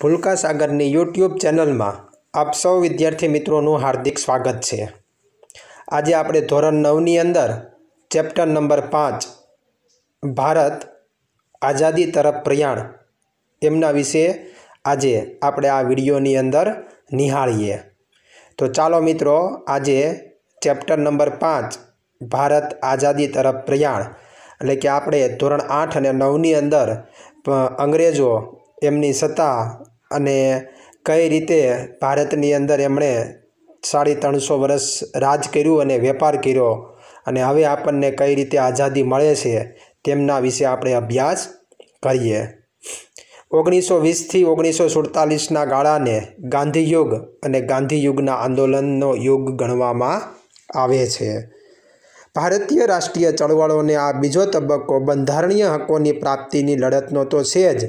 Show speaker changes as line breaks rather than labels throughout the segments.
ભૂલકા સાગરની YouTube ચેનલમાં આપ સૌ વિદ્યાર્થી મિત્રોનું હાર્દિક સ્વાગત છે આજે આપણે ધોરણ નવની અંદર ચેપ્ટર નંબર પાંચ ભારત આઝાદી તરફ પ્રયાણ એમના વિશે આજે આપણે આ વિડીયોની અંદર નિહાળીએ તો ચાલો મિત્રો આજે ચેપ્ટર નંબર પાંચ ભારત આઝાદી તરફ પ્રયાણ એટલે કે આપણે ધોરણ આઠ અને નવની અંદર અંગ્રેજો એમની સત્તા અને કઈ રીતે ભારતની અંદર એમણે સાડી ત્રણસો વર્ષ રાજ કર્યું અને વેપાર કર્યો અને હવે આપણને કઈ રીતે આઝાદી મળે છે તેમના વિશે આપણે અભ્યાસ કરીએ ઓગણીસો વીસથી ઓગણીસો સુડતાલીસના ગાળાને ગાંધીયુગ અને ગાંધીયુગના આંદોલનનો યુગ ગણવામાં આવે છે ભારતીય રાષ્ટ્રીય ચળવળોને આ બીજો તબક્કો બંધારણીય હકોની પ્રાપ્તિની લડતનો તો છે જ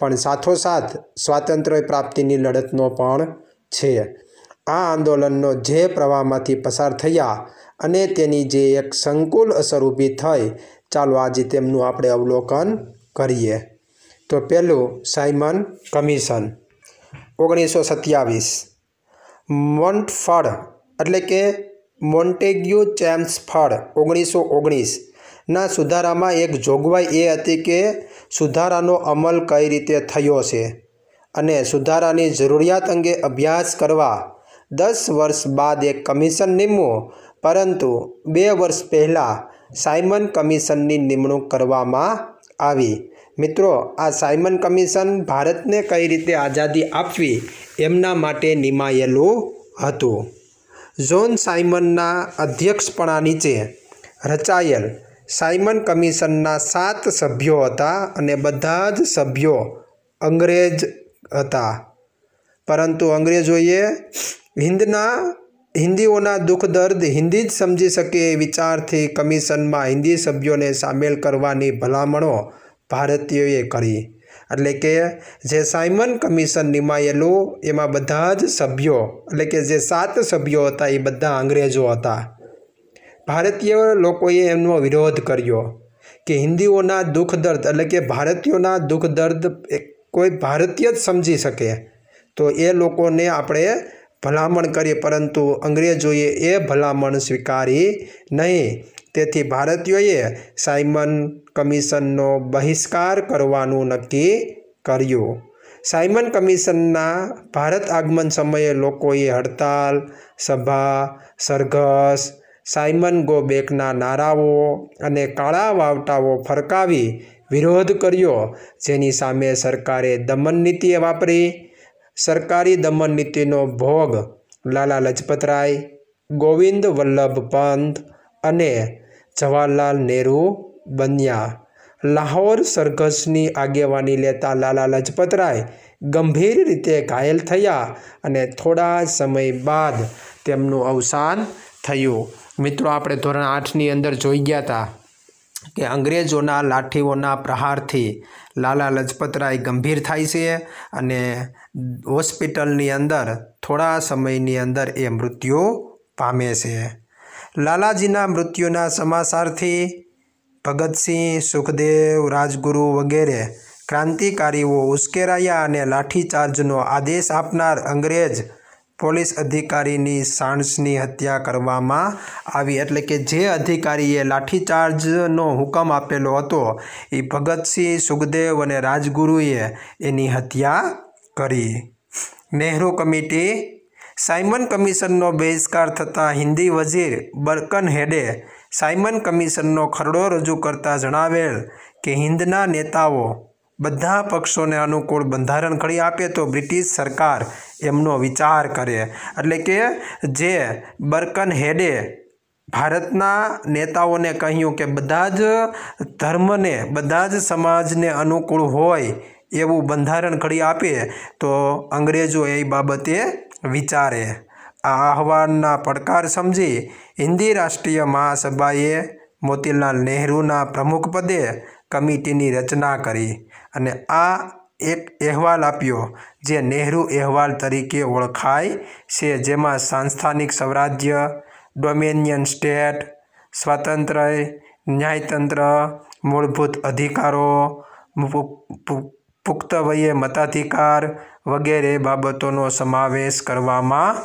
પણ સાથોસાથ સ્વાતંત્ર્ય પ્રાપ્તિની લડતનો પણ છે આ આંદોલનનો જે પ્રવાહમાંથી પસાર થયા અને તેની જે એક સંકુલ અસર ઊભી થઈ ચાલો આજે તેમનું આપણે અવલોકન કરીએ તો પહેલું સાયમન કમિશન ઓગણીસો સત્યાવીસ મોન્ટફળ એટલે કે મોન્ટેગ્યુ ચેમ્સફળ ઓગણીસો ઓગણીસ ના સુધારામાં એક જોગવાઈ એ હતી કે સુધારાનો અમલ કઈ રીતે થયો છે અને સુધારાની જરૂરિયાત અંગે અભ્યાસ કરવા દસ વર્ષ બાદ એક કમિશન નિમવું પરંતુ બે વર્ષ પહેલાં સાયમન કમિશનની નિમણૂક કરવામાં આવી મિત્રો આ સાયમન કમિશન ભારતને કઈ રીતે આઝાદી આપવી એમના માટે નિમાયેલું હતું ઝોન સાયમનના અધ્યક્ષપણા નીચે રચાયેલ સાયમન કમિશનના સાત સભ્યો હતા અને બધા જ સભ્યો અંગ્રેજ હતા પરંતુ અંગ્રેજોએ હિન્દના હિન્દીઓના દુઃખ દર્દ હિન્દી જ સમજી શકે એ વિચારથી કમિશનમાં હિન્દી સભ્યોને સામેલ કરવાની ભલામણો ભારતીયોએ કરી એટલે કે જે સાયમન કમિશન નિમાયેલું એમાં બધા જ સભ્યો એટલે કે જે સાત સભ્યો હતા એ બધા અંગ્રેજો હતા ભારતીય લોકોએ એમનો વિરોધ કર્યો કે હિન્દીઓના દુઃખ દર્દ એટલે કે ભારતીયોના દુઃખ દર્દ કોઈ ભારતીય જ સમજી શકે તો એ લોકોને આપણે ભલામણ કરીએ પરંતુ અંગ્રેજોએ એ ભલામણ સ્વીકારી નહીં તેથી ભારતીયોએ સાયમન કમિશનનો બહિષ્કાર કરવાનું નક્કી કર્યું સાયમન કમિશનના ભારત આગમન સમયે લોકોએ હડતાલ સભા સરઘસ સાયમન ગોબેકના નારાઓ અને કાળા વાવટાઓ ફરકાવી વિરોધ કર્યો જેની સામે સરકારે દમન નીતિ વાપરી સરકારી દમન નીતિનો ભોગ લાલા લજપતરાય ગોવિંદ વલ્લભ પંત અને જવાહરલાલ નહેરુ બન્યા લાહોર સરઘસની આગેવાની લેતા લાલા લજપતરાય ગંભીર રીતે ઘાયલ થયા અને થોડા સમય બાદ તેમનું અવસાન થયું મિત્રો આપણે ધોરણ આઠની અંદર જોઈ ગયા હતા કે અંગ્રેજોના લાઠીઓના પ્રહારથી લાલા લજપતરાય ગંભીર થાય છે અને હોસ્પિટલની અંદર થોડા સમયની અંદર એ મૃત્યુ પામે છે લાલાજીના મૃત્યુના સમાચારથી ભગતસિંહ સુખદેવ રાજગુરુ વગેરે ક્રાંતિકારીઓ ઉશ્કેરાયા અને લાઠીચાર્જનો આદેશ આપનાર અંગ્રેજ પોલીસ અધિકારીની સાણસની હત્યા કરવામાં આવી એટલે કે જે અધિકારીએ લાઠીચાર્જનો હુકમ આપેલો હતો એ ભગતસિંહ સુખદેવ અને રાજગુરુએ એની હત્યા કરી નેહરુ કમિટી સાયમન કમિશનનો બહિષ્કાર થતાં હિન્દી વઝીર બર્કન હેડે સાયમન કમિશનનો ખરડો રજૂ કરતાં જણાવેલ કે હિન્દના નેતાઓ બધા પક્ષોને અનુકૂળ બંધારણ ઘડી આપે તો બ્રિટિશ સરકાર એમનો વિચાર કરે એટલે કે જે બર્કન હેડે ભારતના નેતાઓને કહ્યું કે બધા જ ધર્મને બધા જ સમાજને અનુકૂળ હોય એવું બંધારણ ઘડી આપે તો અંગ્રેજો એ બાબતે વિચારે આ આહવાનના પડકાર સમજી હિન્દી રાષ્ટ્રીય મહાસભાએ મોતીલાલ નહેરુના પ્રમુખપદે કમિટીની રચના કરી અને આ એક અહેવાલ આપ્યો જે નેહરુ અહેવાલ તરીકે ઓળખાય છે જેમાં સાંસ્થાનિક સ્વરાજ્ય ડોમેનિયન સ્ટેટ સ્વાતંત્ર્ય ન્યાયતંત્ર મૂળભૂત અધિકારો પુખ્ત વયે મતાધિકાર વગેરે બાબતોનો સમાવેશ કરવામાં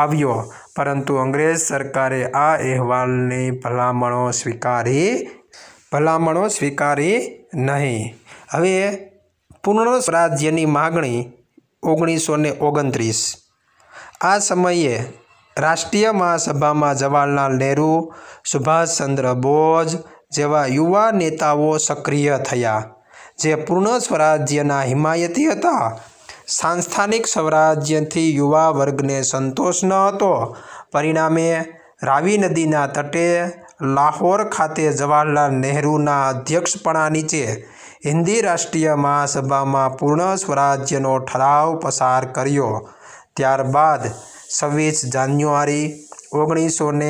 આવ્યો પરંતુ અંગ્રેજ સરકારે આ અહેવાલની ભલામણો સ્વીકારી ભલામણો સ્વીકારી નહીં હવે પૂર્ણ સ્વરાજ્યની માગણી ઓગણીસો ને ઓગણત્રીસ આ સમયે રાષ્ટ્રીય મહાસભામાં જવાહરલાલ નહેરુ સુભાષચંદ્ર બોઝ જેવા યુવા નેતાઓ સક્રિય થયા જે પૂર્ણ સ્વરાજ્યના હિમાયતી હતા સાંસ્થાનિક સ્વરાજ્યથી યુવા વર્ગને સંતોષ ન હતો પરિણામે રાવી નદીના તટે લાહોર ખાતે જવાહરલાલ નહેરુના અધ્યક્ષપણા નીચે હિન્દી રાષ્ટ્રીય મહાસભામાં પૂર્ણ સ્વરાજ્યનો ઠરાવ પસાર કર્યો ત્યારબાદ છવ્વીસ જાન્યુઆરી ઓગણીસો ને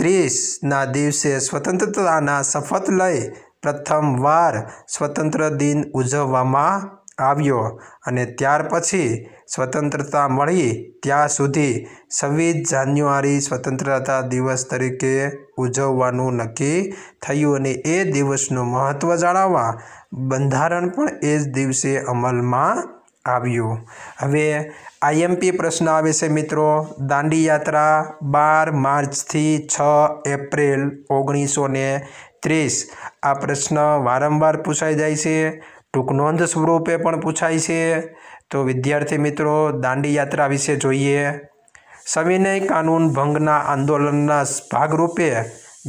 ત્રીસના દિવસે સ્વતંત્રતાના શપથ લઈ પ્રથમવાર સ્વતંત્ર દિન ઉજવવામાં આવ્યો અને ત્યાર પછી સ્વતંત્રતા મળી ત્યાં સુધી છવ્વીસ જાન્યુઆરી સ્વતંત્રતા દિવસ તરીકે ઉજવવાનું નક્કી થયું અને એ દિવસનું મહત્ત્વ જાળવવા બંધારણ પણ એ જ દિવસે અમલમાં આવ્યું હવે આઈએમપી પ્રશ્ન આવે છે મિત્રો દાંડી યાત્રા બાર માર્ચથી છ એપ્રિલ ઓગણીસો ત્રીસ આ પ્રશ્ન વારંવાર પૂછાઈ જાય છે ટૂંક નોંધ સ્વરૂપે પણ પૂછાય છે તો વિદ્યાર્થી મિત્રો દાંડી યાત્રા વિશે જોઈએ સવિનય કાનૂન ભંગના આંદોલનના ભાગરૂપે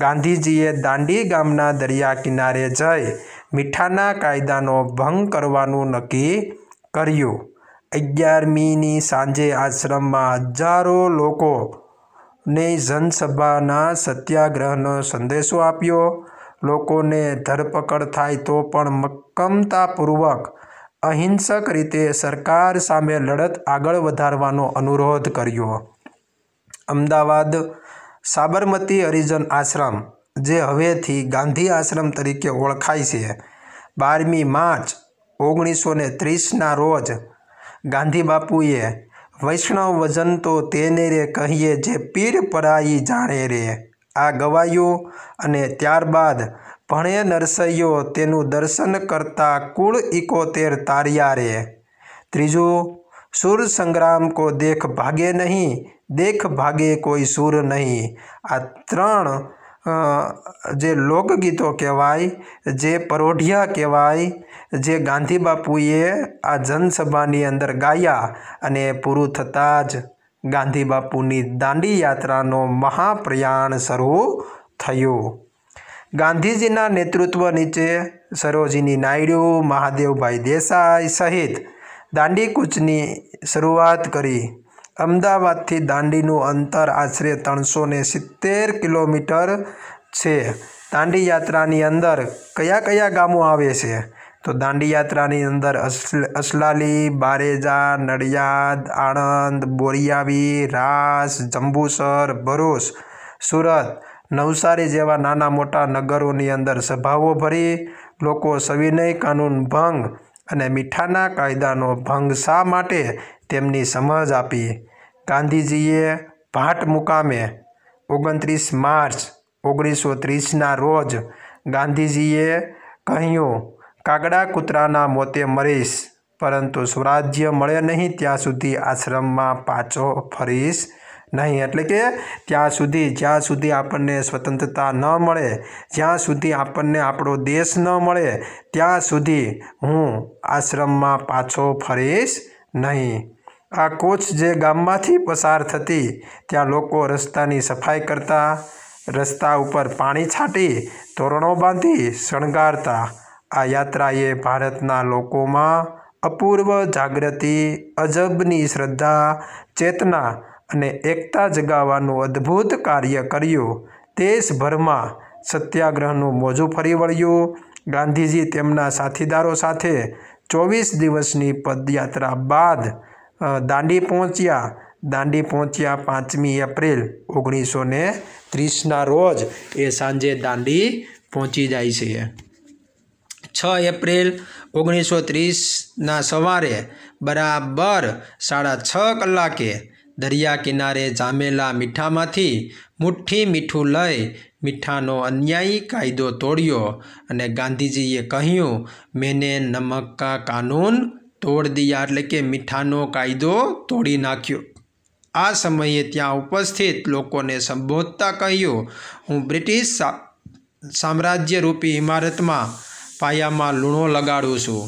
ગાંધીજીએ દાંડી ગામના દરિયા કિનારે જઈ મીઠાના કાયદાનો ભંગ કરવાનું નક્કી કર્યું અગિયારમીની સાંજે આશ્રમમાં હજારો લોકોને જનસભાના સત્યાગ્રહનો સંદેશો આપ્યો લોકોને ધરપકડ થાય તો પણ મક્કમતાપૂર્વક અહિંસક રીતે સરકાર સામે લડત આગળ વધારવાનો અનુરોધ કર્યો અમદાવાદ સાબરમતી હરિજન આશ્રમ જે હવેથી ગાંધી આશ્રમ તરીકે ઓળખાય છે બારમી માર્ચ ઓગણીસો ને ત્રીસના રોજ ગાંધી બાપુએ વૈષ્ણવ વજન તો તેને રે કહીએ જે પીર પડાઈ જાણે રે આ ગવાયું અને ત્યારબાદ ભણે નરસૈયો તેનું દર્શન કરતા કુળ ઇકોતેર તારિયા રે ત્રીજું સુર સંગ્રામ કો દેખ ભાગે નહીં દેખ ભાગે કોઈ સુર નહીં આ ત્રણ જે લોકગીતો કહેવાય જે પરોઢિયા કહેવાય જે ગાંધી બાપુએ આ જનસભાની અંદર ગાયા અને પૂરું થતાં જ ગાંધી બાપુની દાંડી યાત્રાનો મહાપ્રયાણ શરૂ થયું ગાંધીજીના નેતૃત્વ નીચે સરોજીની નાયડુ મહાદેવભાઈ દેસાઈ સહિત દાંડીકૂચની શરૂઆત કરી અમદાવાદથી દાંડીનું અંતર આશરે ત્રણસો ને સિત્તેર કિલોમીટર છે દાંડી યાત્રાની અંદર કયા કયા ગામો આવે છે તો દાંડી યાત્રાની અંદર અસલાલી બારેજા નડિયાદ આણંદ બોરિયાવી રાસ જંબુસર ભરૂચ સુરત નવસારી જેવા નાના મોટા નગરોની અંદર સભાઓ ભરી લોકો સવિનય કાનૂન ભંગ અને મીઠાના કાયદાનો ભંગ શા માટે તેમની સમજ આપી ગાંધીજીએ ભાટ મુકામે ઓગણત્રીસ માર્ચ ઓગણીસો ત્રીસના રોજ ગાંધીજીએ કહ્યું કાગડા કૂતરાના મોતે મરીશ પરંતુ સ્વરાજ્ય મળે નહીં ત્યાં સુધી આશ્રમમાં પાછો ફરીશ નહીં એટલે કે ત્યાં સુધી જ્યાં સુધી આપણને સ્વતંત્રતા ન મળે જ્યાં સુધી આપણને આપણો દેશ ન મળે ત્યાં સુધી હું આશ્રમમાં પાછો ફરીશ નહીં આ કોચ જે ગામમાંથી પસાર થતી ત્યાં લોકો રસ્તાની સફાઈ કરતા રસ્તા ઉપર પાણી છાંટી તોરણો બાંધી શણગારતા આ યાત્રાએ ભારતના લોકોમાં અપૂર્વ જાગૃતિ અજબની શ્રદ્ધા ચેતના અને એકતા જગાવવાનું અદ્ભુત કાર્ય કર્યું દેશભરમાં સત્યાગ્રહનું મોજું ફરી વળ્યું ગાંધીજી તેમના સાથીદારો સાથે ચોવીસ દિવસની પદયાત્રા બાદ દાંડી પહોંચ્યા દાંડી પહોંચ્યા પાંચમી એપ્રિલ ઓગણીસો ને ત્રીસના રોજ એ સાંજે દાંડી પહોંચી જાય છે છ એપ્રિલ ઓગણીસો ત્રીસના સવારે બરાબર સાડા છ કલાકે દરિયા કિનારે જામેલા મીઠામાંથી મુઠ્ઠી મીઠું લઈ મીઠાનો અન્યાયી કાયદો તોડ્યો અને ગાંધીજીએ કહ્યું મેને નમક કાનૂન તોડ દીયા એટલે કે મીઠાનો કાયદો તોડી નાખ્યો આ સમયે ત્યાં ઉપસ્થિત લોકોને સંબોધતા કહ્યું હું બ્રિટિશ સામ્રાજ્યરૂપી ઇમારતમાં પાયામાં લૂણો લગાડું છું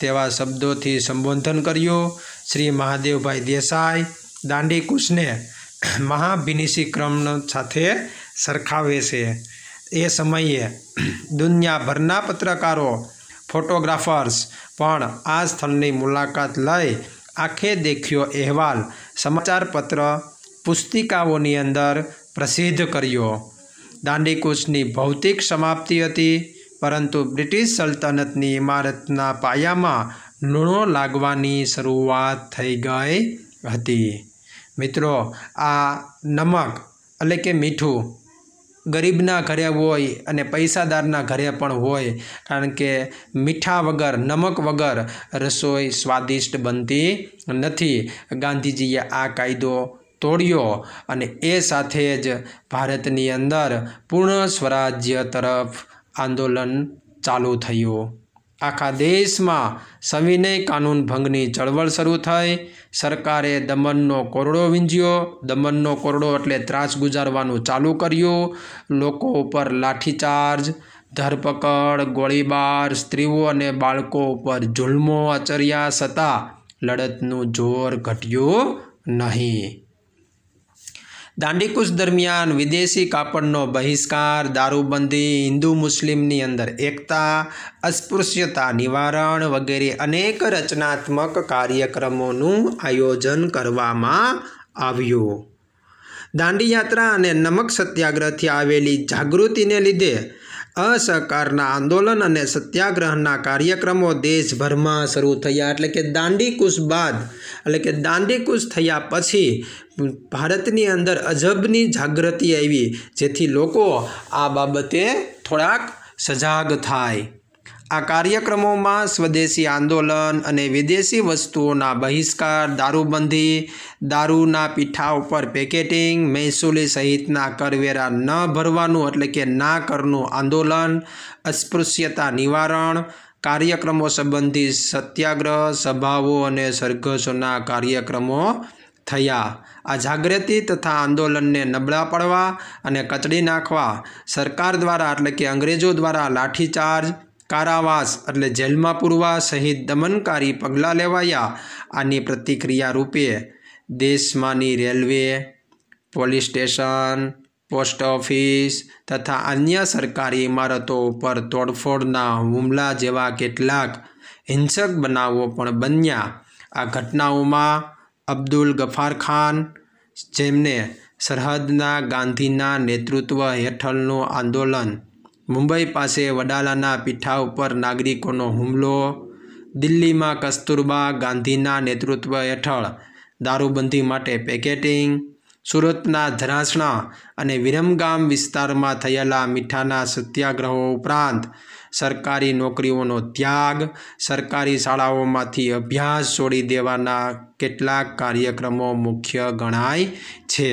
તેવા શબ્દોથી સંબોધન કર્યું શ્રી મહાદેવભાઈ દેસાઈ દાંડીકૂચને મહાભિનિશી ક્રમ સાથે સરખાવે છે એ સમયે દુનિયાભરના પત્રકારો ફોટોગ્રાફર્સ પણ આ સ્થળની મુલાકાત લઈ આખે દેખ્યો અહેવાલ સમાચારપત્ર પુસ્તિકાઓની અંદર પ્રસિદ્ધ કર્યો દાંડીકૂચની ભૌતિક સમાપ્તિ હતી પરંતુ બ્રિટિશ સલ્તનતની ઇમારતના પાયામાં લૂણો લાગવાની શરૂઆત થઈ ગઈ હતી મિત્રો આ નમક એટલે કે મીઠું ગરીબના ઘરે હોય અને પૈસાદારના ઘરે પણ હોય કારણ કે મીઠા વગર નમક વગર રસોઈ સ્વાદિષ્ટ બનતી નથી ગાંધીજીએ આ કાયદો તોડ્યો અને એ સાથે જ ભારતની અંદર પૂર્ણ સ્વરાજ્ય તરફ આંદોલન ચાલુ થયું આખા દેશમાં સવિનય કાનૂન ભંગની ચળવળ શરૂ થઈ સરકારે દમનનો કોરડો વીંજ્યો દમનનો કોરડો એટલે ત્રાસ ગુજારવાનું ચાલુ કર્યું લોકો ઉપર લાઠીચાર્જ ધરપકડ ગોળીબાર સ્ત્રીઓ અને બાળકો ઉપર જુલ્મો આચર્યા છતાં લડતનું જોર ઘટ્યું નહીં દાંડીકૂચ દરમિયાન વિદેશી કાપડનો બહિષ્કાર દારૂબંધી હિન્દુ મુસ્લિમની અંદર એકતા અસ્પૃશ્યતા નિવારણ વગેરે અનેક રચનાત્મક કાર્યક્રમોનું આયોજન કરવામાં આવ્યું દાંડી યાત્રા અને નમક સત્યાગ્રહથી આવેલી જાગૃતિને લીધે અસહકારના આંદોલન અને સત્યાગ્રહના કાર્યક્રમો દેશભરમાં શરૂ થયા એટલે કે દાંડીકૂશ બાદ એટલે કે દાંડીકૂશ થયા પછી ભારતની અંદર અજબની જાગૃતિ આવી જેથી લોકો આ બાબતે થોડાક સજાગ થાય આ કાર્યક્રમોમાં સ્વદેશી આંદોલન અને વિદેશી વસ્તુઓના બહિષ્કાર દારૂબંધી દારૂના પીઠા ઉપર પેકેટિંગ મહેસૂલી સહિતના કરવેરા ન ભરવાનું એટલે કે ના કરનું આંદોલન અસ્પૃશ્યતા નિવારણ કાર્યક્રમો સંબંધી સત્યાગ્રહ સભાઓ અને સરઘસોના કાર્યક્રમો થયા આ જાગૃતિ તથા આંદોલનને નબળા પડવા અને કચડી નાખવા સરકાર દ્વારા એટલે કે અંગ્રેજો દ્વારા લાઠીચાર્જ કારાવાસ એટલે જેલમાં પૂરવા સહિત દમનકારી પગલાં લેવાયા આની પ્રતિક્રિયા રૂપે દેશમાંની railway police station post office તથા અન્ય સરકારી ઇમારતો ઉપર તોડફોડના હુમલા જેવા કેટલાક હિંસક બનાવો પણ બન્યા આ ઘટનાઓમાં અબ્દુલ ગફાર ખાન જેમને સરહદના ગાંધીના નેતૃત્વ હેઠળનું આંદોલન મુંબઈ પાસે વડાલાના પીઠા ઉપર નાગરિકોનો હુમલો દિલ્હીમાં કસ્તુરબા ગાંધીના નેતૃત્વ હેઠળ દારૂબંધી માટે પેકેટિંગ સુરતના ધરાસણા અને વિરમગામ વિસ્તારમાં થયેલા મીઠાના સત્યાગ્રહો ઉપરાંત સરકારી નોકરીઓનો ત્યાગ સરકારી શાળાઓમાંથી અભ્યાસ છોડી દેવાના કેટલાક કાર્યક્રમો મુખ્ય ગણાય છે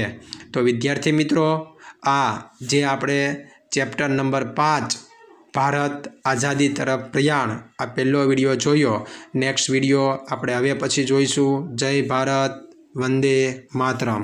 તો વિદ્યાર્થી મિત્રો આ જે આપણે ચેપ્ટર નંબર પાંચ ભારત આઝાદી તરફ પ્રયાણ આ પહેલો વિડીયો જોયો નેક્સ્ટ વિડીયો આપણે હવે પછી જોઈશું જય ભારત વંદે માતરમ